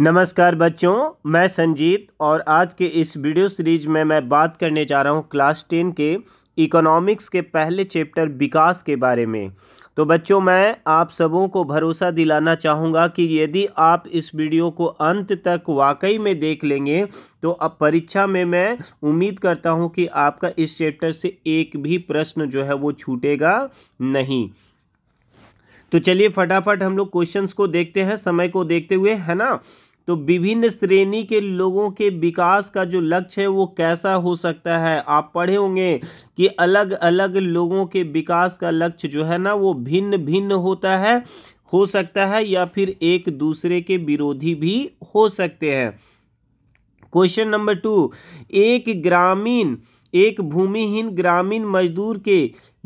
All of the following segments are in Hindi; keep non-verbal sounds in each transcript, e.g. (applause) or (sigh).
नमस्कार बच्चों मैं संजीत और आज के इस वीडियो सीरीज में मैं बात करने जा रहा हूँ क्लास टेन के इकोनॉमिक्स के पहले चैप्टर विकास के बारे में तो बच्चों मैं आप सबों को भरोसा दिलाना चाहूँगा कि यदि आप इस वीडियो को अंत तक वाकई में देख लेंगे तो अब परीक्षा में मैं उम्मीद करता हूँ कि आपका इस चैप्टर से एक भी प्रश्न जो है वो छूटेगा नहीं तो चलिए फटाफट हम लोग क्वेश्चंस को देखते हैं समय को देखते हुए है ना तो विभिन्न श्रेणी के लोगों के विकास का जो लक्ष्य है वो कैसा हो सकता है आप पढ़े होंगे कि अलग अलग लोगों के विकास का लक्ष्य जो है ना वो भिन्न भिन्न होता है हो सकता है या फिर एक दूसरे के विरोधी भी हो सकते हैं क्वेश्चन नंबर टू एक ग्रामीण एक भूमिहीन ग्रामीण मजदूर के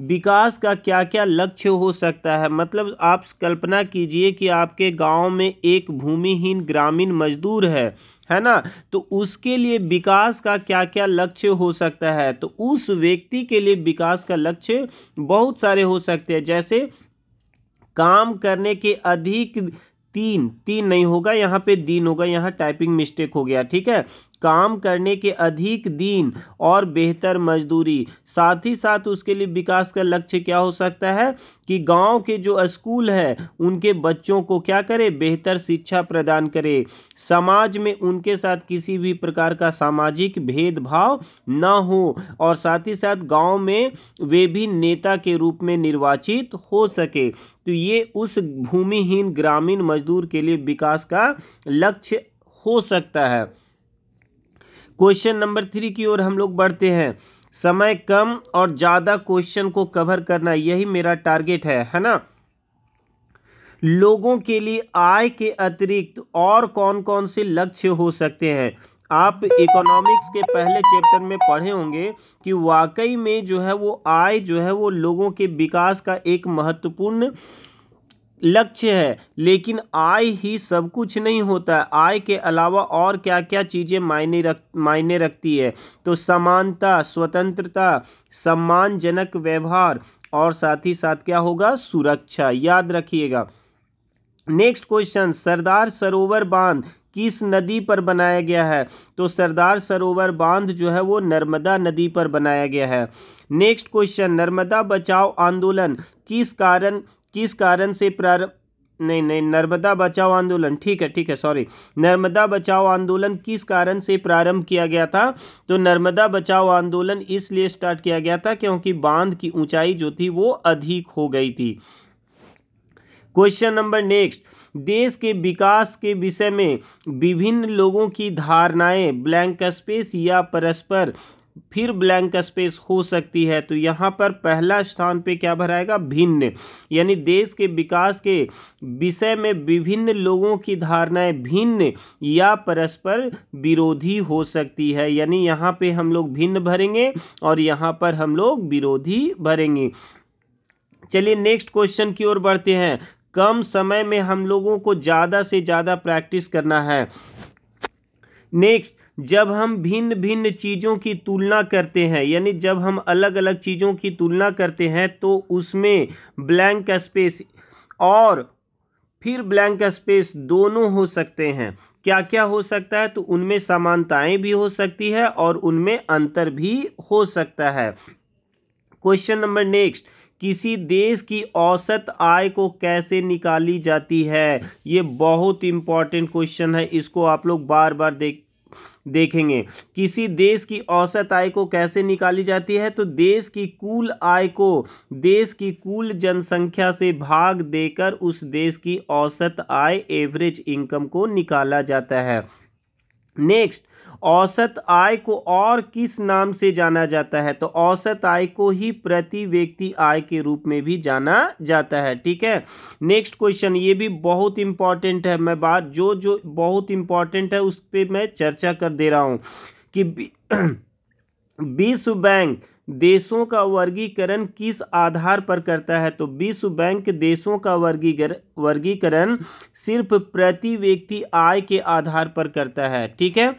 विकास का क्या क्या लक्ष्य हो सकता है मतलब आप कल्पना कीजिए कि आपके गांव में एक भूमिहीन ग्रामीण मजदूर है है ना तो उसके लिए विकास का क्या क्या लक्ष्य हो सकता है तो उस व्यक्ति के लिए विकास का लक्ष्य बहुत सारे हो सकते हैं जैसे काम करने के अधिक तीन तीन नहीं होगा यहाँ पे दिन होगा यहाँ टाइपिंग मिस्टेक हो गया ठीक है काम करने के अधिक दिन और बेहतर मजदूरी साथ ही साथ उसके लिए विकास का लक्ष्य क्या हो सकता है कि गांव के जो स्कूल है उनके बच्चों को क्या करे बेहतर शिक्षा प्रदान करे समाज में उनके साथ किसी भी प्रकार का सामाजिक भेदभाव न हो और साथ ही साथ गांव में वे भी नेता के रूप में निर्वाचित हो सके तो ये उस भूमिहीन ग्रामीण मजदूर के लिए विकास का लक्ष्य हो सकता है क्वेश्चन नंबर थ्री की ओर हम लोग बढ़ते हैं समय कम और ज़्यादा क्वेश्चन को कवर करना यही मेरा टारगेट है है ना लोगों के लिए आय के अतिरिक्त और कौन कौन से लक्ष्य हो सकते हैं आप इकोनॉमिक्स के पहले चैप्टर में पढ़े होंगे कि वाकई में जो है वो आय जो है वो लोगों के विकास का एक महत्वपूर्ण लक्ष्य है लेकिन आय ही सब कुछ नहीं होता है आय के अलावा और क्या क्या चीज़ें मायने रख मायने रखती है तो समानता स्वतंत्रता सम्मानजनक व्यवहार और साथ ही साथ क्या होगा सुरक्षा याद रखिएगा नेक्स्ट क्वेश्चन सरदार सरोवर बांध किस नदी पर बनाया गया है तो सरदार सरोवर बांध जो है वो नर्मदा नदी पर बनाया गया है नेक्स्ट क्वेश्चन नर्मदा बचाओ आंदोलन किस कारण किस कारण से प्रारंभ नहीं नहीं नर्मदा बचाओ आंदोलन ठीक है ठीक है सॉरी नर्मदा बचाओ आंदोलन किस कारण से प्रारंभ किया गया था तो नर्मदा बचाओ आंदोलन इसलिए स्टार्ट किया गया था क्योंकि बांध की ऊंचाई जो थी वो अधिक हो गई थी क्वेश्चन नंबर नेक्स्ट देश के विकास के विषय में विभिन्न लोगों की धारणाएं ब्लैंक स्पेस या परस्पर फिर ब्लैंक स्पेस हो सकती है तो यहाँ पर पहला स्थान पे क्या भराएगा भिन्न यानी देश के विकास के विषय में विभिन्न लोगों की धारणाएं भिन्न या परस्पर विरोधी हो सकती है यानी यहाँ पे हम लोग भिन्न भरेंगे और यहाँ पर हम लोग विरोधी भरेंगे चलिए नेक्स्ट क्वेश्चन की ओर बढ़ते हैं कम समय में हम लोगों को ज़्यादा से ज़्यादा प्रैक्टिस करना है नेक्स्ट जब हम भिन्न भिन्न चीज़ों की तुलना करते हैं यानी जब हम अलग अलग चीज़ों की तुलना करते हैं तो उसमें ब्लैंक स्पेस और फिर ब्लैंक स्पेस दोनों हो सकते हैं क्या क्या हो सकता है तो उनमें समानताएं भी हो सकती है और उनमें अंतर भी हो सकता है क्वेश्चन नंबर नेक्स्ट किसी देश की औसत आय को कैसे निकाली जाती है ये बहुत इंपॉर्टेंट क्वेश्चन है इसको आप लोग बार बार देख देखेंगे किसी देश की औसत आय को कैसे निकाली जाती है तो देश की कुल आय को देश की कुल जनसंख्या से भाग देकर उस देश की औसत आय एवरेज इनकम को निकाला जाता है नेक्स्ट औसत आय को और किस नाम से जाना जाता है तो औसत आय को ही प्रति व्यक्ति आय के रूप में भी जाना जाता है ठीक है नेक्स्ट क्वेश्चन ये भी बहुत इंपॉर्टेंट है मैं बात जो जो बहुत इंपॉर्टेंट है उस पर मैं चर्चा कर दे रहा हूँ कि (clears throat) विश्व बैंक देशों का वर्गीकरण किस आधार पर करता है तो विश्व बैंक देशों का वर्गीकरण सिर्फ प्रति व्यक्ति आय के आधार पर करता है ठीक है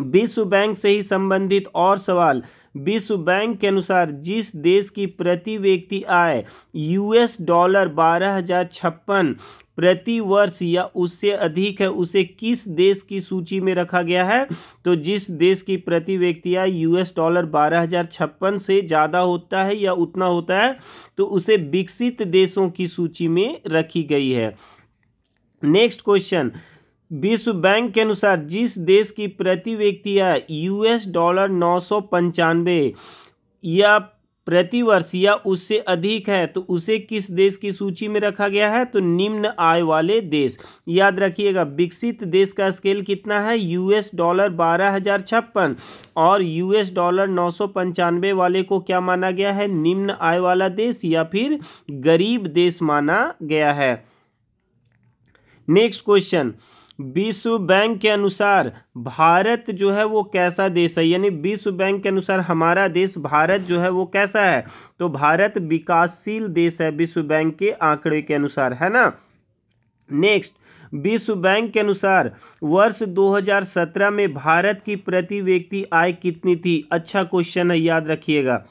विश्व बैंक से ही संबंधित और सवाल विश्व बैंक के अनुसार जिस देश की प्रति व्यक्ति आय यूएस डॉलर बारह हजार छप्पन प्रति वर्ष या उससे अधिक है उसे किस देश की सूची में रखा गया है तो जिस देश की प्रति व्यक्ति आय यूएस डॉलर बारह हजार छप्पन से ज़्यादा होता है या उतना होता है तो उसे विकसित देशों की सूची में रखी गई है नेक्स्ट क्वेश्चन विश्व बैंक के अनुसार जिस देश की प्रति व्यक्ति है यूएस डॉलर नौ सौ पंचानवे या प्रतिवर्ष या उससे अधिक है तो उसे किस देश की सूची में रखा गया है तो निम्न आय वाले देश याद रखिएगा विकसित देश का स्केल कितना है यूएस डॉलर बारह हजार छप्पन और यूएस डॉलर नौ सौ पंचानवे वाले को क्या माना गया है निम्न आय वाला देश या फिर गरीब देश माना गया है नेक्स्ट क्वेश्चन विश्व बैंक के अनुसार भारत जो है वो कैसा देश है यानी विश्व बैंक के अनुसार हमारा देश भारत जो है वो कैसा है तो भारत विकासशील देश है विश्व बैंक के आंकड़े के अनुसार है ना नेक्स्ट विश्व बैंक के अनुसार वर्ष 2017 में भारत की प्रति व्यक्ति आय कितनी थी अच्छा क्वेश्चन है याद रखिएगा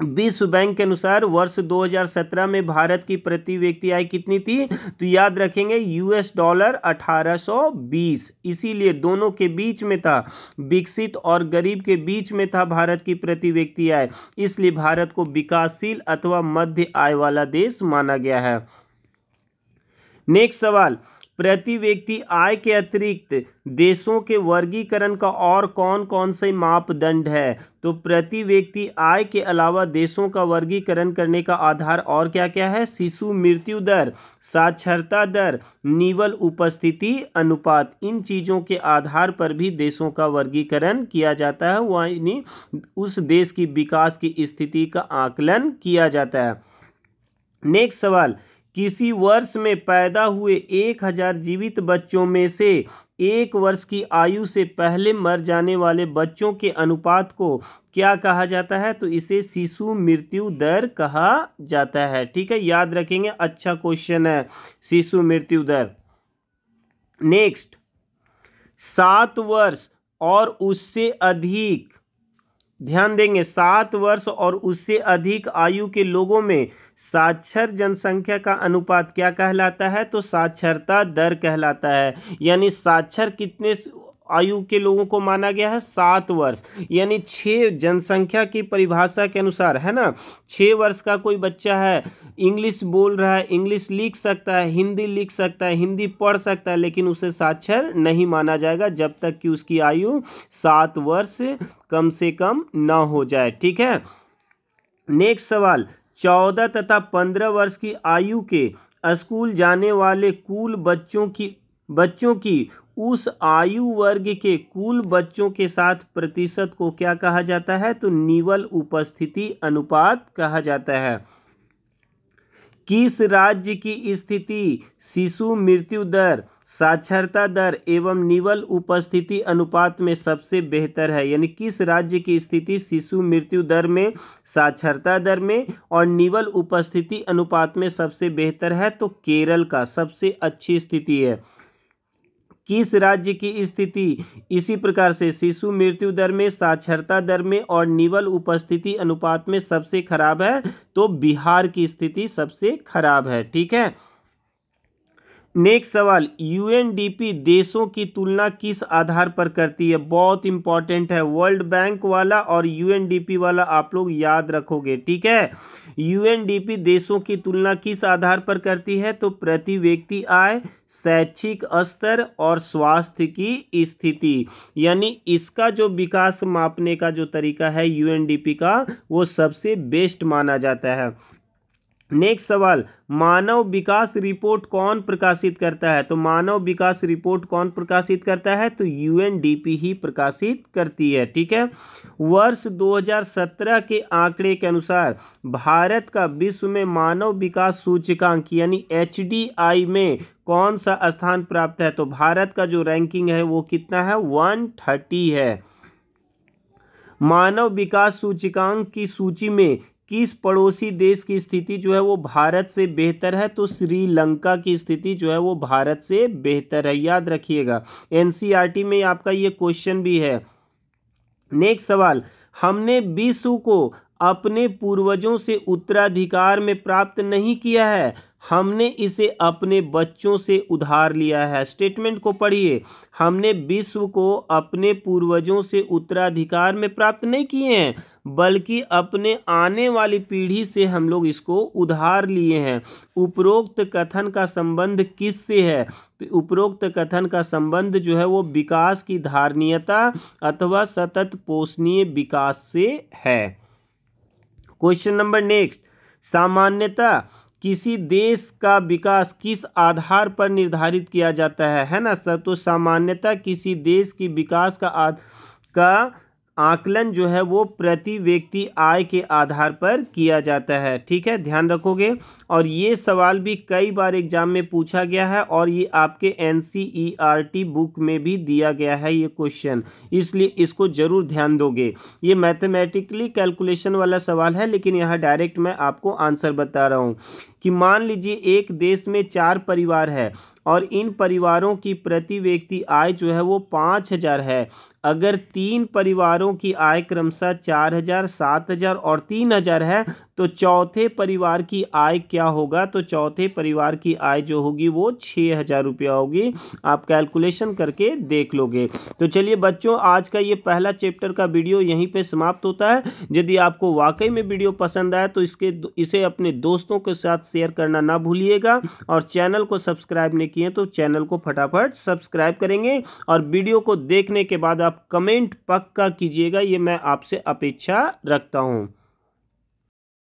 विश्व बैंक के अनुसार वर्ष 2017 में भारत की प्रति व्यक्ति आय कितनी थी तो याद रखेंगे यूएस डॉलर 1820 इसीलिए दोनों के बीच में था विकसित और गरीब के बीच में था भारत की प्रति व्यक्ति आय इसलिए भारत को विकासशील अथवा मध्य आय वाला देश माना गया है नेक्स्ट सवाल प्रति व्यक्ति आय के अतिरिक्त देशों के वर्गीकरण का और कौन कौन से मापदंड है तो प्रति व्यक्ति आय के अलावा देशों का वर्गीकरण करने का आधार और क्या क्या है शिशु मृत्यु दर साक्षरता दर निवल उपस्थिति अनुपात इन चीज़ों के आधार पर भी देशों का वर्गीकरण किया जाता है वही उस देश की विकास की स्थिति का आकलन किया जाता है नेक्स्ट सवाल किसी वर्ष में पैदा हुए एक हजार जीवित बच्चों में से एक वर्ष की आयु से पहले मर जाने वाले बच्चों के अनुपात को क्या कहा जाता है तो इसे शिशु मृत्यु दर कहा जाता है ठीक है याद रखेंगे अच्छा क्वेश्चन है शिशु मृत्यु दर नेक्स्ट सात वर्ष और उससे अधिक ध्यान देंगे सात वर्ष और उससे अधिक आयु के लोगों में साक्षर जनसंख्या का अनुपात क्या कहलाता है तो साक्षरता दर कहलाता है यानी साक्षर कितने आयु के लोगों को माना गया है सात वर्ष यानी छः जनसंख्या की परिभाषा के अनुसार है ना छः वर्ष का कोई बच्चा है इंग्लिश बोल रहा है इंग्लिश लिख सकता है हिंदी लिख सकता है हिंदी पढ़ सकता है लेकिन उसे साक्षर नहीं माना जाएगा जब तक कि उसकी आयु सात वर्ष कम से कम ना हो जाए ठीक है नेक्स्ट सवाल चौदह तथा पंद्रह वर्ष की आयु के स्कूल जाने वाले कुल बच्चों की बच्चों की उस आयु वर्ग के कुल बच्चों के साथ प्रतिशत को क्या कहा जाता है तो निवल उपस्थिति अनुपात कहा जाता है किस राज्य की स्थिति शिशु मृत्यु दर साक्षरता दर एवं निवल उपस्थिति अनुपात में सबसे बेहतर है यानी किस राज्य की स्थिति शिशु मृत्यु दर में साक्षरता दर में और निवल उपस्थिति अनुपात में सबसे बेहतर है तो केरल का सबसे अच्छी स्थिति है किस राज्य की स्थिति इसी प्रकार से शिशु मृत्यु दर में साक्षरता दर में और निवल उपस्थिति अनुपात में सबसे खराब है तो बिहार की स्थिति सबसे खराब है ठीक है नेक्स्ट सवाल यूएनडीपी देशों की तुलना किस आधार पर करती है बहुत इंपॉर्टेंट है वर्ल्ड बैंक वाला और यूएनडीपी वाला आप लोग याद रखोगे ठीक है यूएनडीपी देशों की तुलना किस आधार पर करती है तो प्रति व्यक्ति आय शैक्षिक स्तर और स्वास्थ्य की स्थिति यानी इसका जो विकास मापने का जो तरीका है यूएनडीपी का वो सबसे बेस्ट माना जाता है नेक्स्ट सवाल मानव विकास रिपोर्ट कौन प्रकाशित करता है तो मानव विकास रिपोर्ट कौन प्रकाशित करता है तो यूएनडीपी ही प्रकाशित करती है ठीक है वर्ष 2017 के आंकड़े के अनुसार भारत का विश्व में मानव विकास सूचकांक यानी एच में कौन सा स्थान प्राप्त है तो भारत का जो रैंकिंग है वो कितना है वन है मानव विकास सूचकांक की सूची में किस पड़ोसी देश की स्थिति जो है वो भारत से बेहतर है तो श्रीलंका की स्थिति जो है वो भारत से बेहतर है याद रखिएगा एनसीईआरटी में आपका ये क्वेश्चन भी है नेक्स्ट सवाल हमने विश्व को अपने पूर्वजों से उत्तराधिकार में प्राप्त नहीं किया है हमने इसे अपने बच्चों से उधार लिया है स्टेटमेंट को पढ़िए हमने विश्व को अपने पूर्वजों से उत्तराधिकार में प्राप्त नहीं किए हैं बल्कि अपने आने वाली पीढ़ी से हम लोग इसको उधार लिए हैं उपरोक्त कथन का संबंध किस से है तो उपरोक्त कथन का संबंध जो है वो विकास की धारणीयता अथवा सतत पोषणीय विकास से है क्वेश्चन नंबर नेक्स्ट सामान्यतः किसी देश का विकास किस आधार पर निर्धारित किया जाता है है ना सर तो सामान्यतः किसी देश की विकास का आध का आकलन जो है वो प्रति व्यक्ति आय के आधार पर किया जाता है ठीक है ध्यान रखोगे और ये सवाल भी कई बार एग्जाम में पूछा गया है और ये आपके एन e बुक में भी दिया गया है ये क्वेश्चन इसलिए इसको ज़रूर ध्यान दोगे ये मैथमेटिकली कैलकुलेशन वाला सवाल है लेकिन यहाँ डायरेक्ट मैं आपको आंसर बता रहा हूँ कि मान लीजिए एक देश में चार परिवार है और इन परिवारों की प्रति व्यक्ति आय जो है वो पाँच हज़ार है अगर तीन परिवारों की आय क्रमशः चार हज़ार सात हज़ार और तीन हज़ार है तो चौथे परिवार की आय क्या होगा तो चौथे परिवार की आय जो होगी वो छः हज़ार रुपया होगी आप कैलकुलेशन करके देख लोगे तो चलिए बच्चों आज का ये पहला चैप्टर का वीडियो यहीं पे समाप्त होता है यदि आपको वाकई में वीडियो पसंद आए तो इसके इसे अपने दोस्तों के साथ शेयर करना ना भूलिएगा और चैनल को सब्सक्राइब नहीं किए तो चैनल को फटाफट सब्सक्राइब करेंगे और वीडियो को देखने के बाद आप कमेंट पक्का कीजिएगा ये मैं आपसे अपेक्षा रखता हूँ